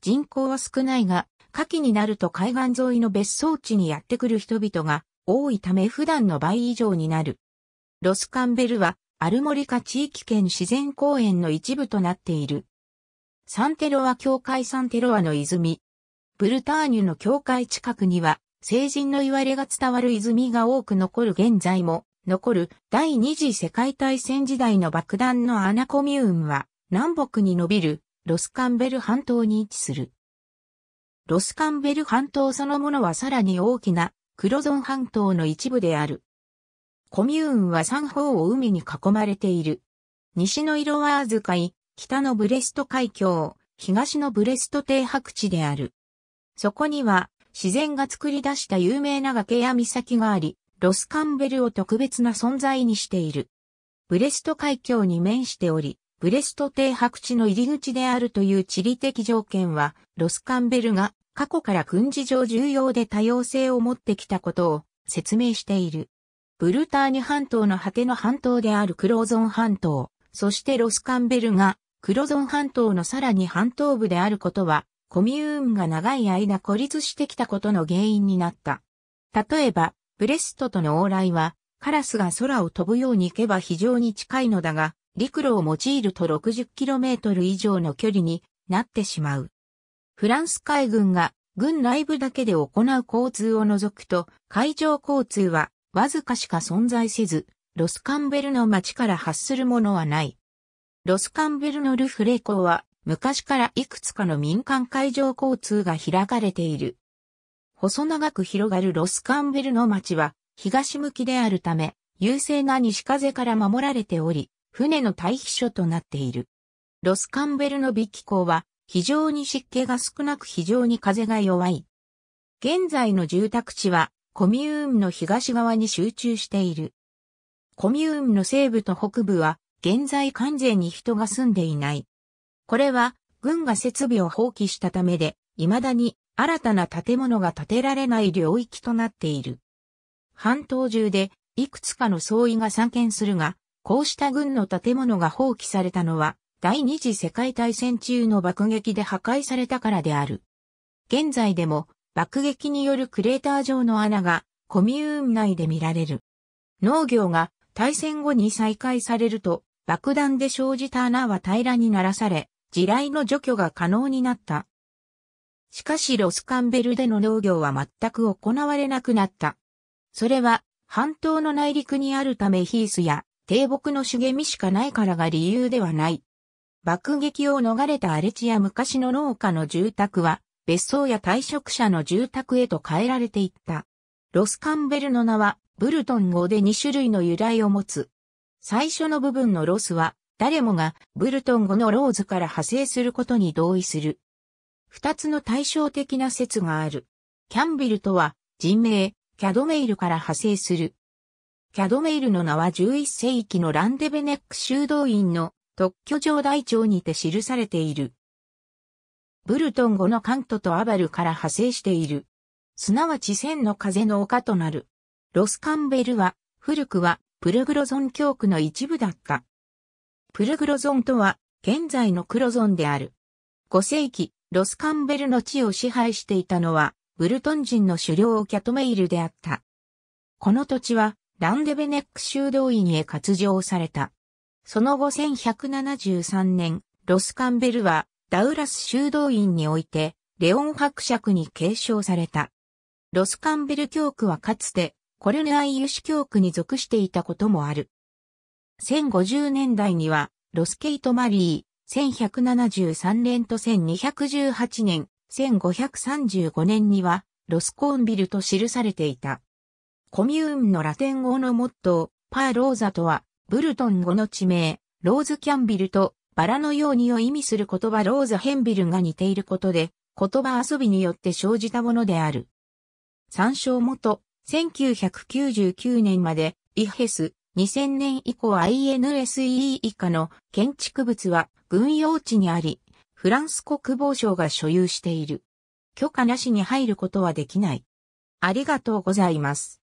人口は少ないが、夏季になると海岸沿いの別荘地にやってくる人々が多いため普段の倍以上になる。ロスカンベルはアルモリカ地域圏自然公園の一部となっている。サンテロア教会サンテロアの泉。ブルターニュの教会近くには、聖人の言われが伝わる泉が多く残る現在も、残る第二次世界大戦時代の爆弾のアナコミューンは、南北に伸びるロスカンベル半島に位置する。ロスカンベル半島そのものはさらに大きなクロゾン半島の一部である。コミューンは三方を海に囲まれている。西の色はワーズ海、北のブレスト海峡、東のブレスト停白地である。そこには自然が作り出した有名な崖や岬があり、ロスカンベルを特別な存在にしている。ブレスト海峡に面しており、ブレスト帝白地の入り口であるという地理的条件は、ロスカンベルが過去から軍事上重要で多様性を持ってきたことを説明している。ブルターニ半島の果ての半島であるクローゾン半島、そしてロスカンベルがクロゾン半島のさらに半島部であることは、コミューンが長い間孤立してきたことの原因になった。例えば、ブレストとの往来は、カラスが空を飛ぶように行けば非常に近いのだが、陸路を用いると 60km 以上の距離になってしまう。フランス海軍が軍内部だけで行う交通を除くと海上交通はわずかしか存在せず、ロスカンベルの町から発するものはない。ロスカンベルのルフレ港は昔からいくつかの民間海上交通が開かれている。細長く広がるロスカンベルの町は東向きであるため、優勢な西風から守られており、船の退避所となっている。ロスカンベルの備気候は非常に湿気が少なく非常に風が弱い。現在の住宅地はコミューンの東側に集中している。コミューンの西部と北部は現在完全に人が住んでいない。これは軍が設備を放棄したためで、未だに新たな建物が建てられない領域となっている。半島中でいくつかの相違が散見するが、こうした軍の建物が放棄されたのは、第二次世界大戦中の爆撃で破壊されたからである。現在でも、爆撃によるクレーター上の穴が、コミューン内で見られる。農業が大戦後に再開されると、爆弾で生じた穴は平らにならされ、地雷の除去が可能になった。しかしロスカンベルでの農業は全く行われなくなった。それは半島の内陸にあるためヒースや低木の茂みしかないからが理由ではない。爆撃を逃れた荒れ地や昔の農家の住宅は、別荘や退職者の住宅へと変えられていった。ロスカンベルの名は、ブルトン語で2種類の由来を持つ。最初の部分のロスは、誰もがブルトン語のローズから派生することに同意する。二つの対照的な説がある。キャンビルとは、人名、キャドメイルから派生する。キャドメイルの名は11世紀のランデベネック修道院の特許状台帳にて記されている。ブルトン語のカントとアバルから派生している。すなわち千の風の丘となる。ロスカンベルは、古くはプルグロゾン教区の一部だった。プルグロゾンとは、現在のクロゾンである。5世紀、ロスカンベルの地を支配していたのは、ブルトン人の狩猟キャトメイルであった。この土地は、ランデベネック修道院へ割上された。その後1173年、ロスカンベルはダウラス修道院において、レオン伯爵に継承された。ロスカンベル教区はかつて、コルネアイユシ教区に属していたこともある。1050年代には、ロスケイト・マリー、1173年と1218年、1535年には、ロスコーンビルと記されていた。コミューンのラテン語のモットー、パーローザとは、ブルトン語の地名、ローズキャンビルと、バラのようにを意味する言葉ローザヘンビルが似ていることで、言葉遊びによって生じたものである。参照元、1999年まで、イヘス、2000年以降 INSEE 以下の建築物は軍用地にあり、フランス国防省が所有している。許可なしに入ることはできない。ありがとうございます。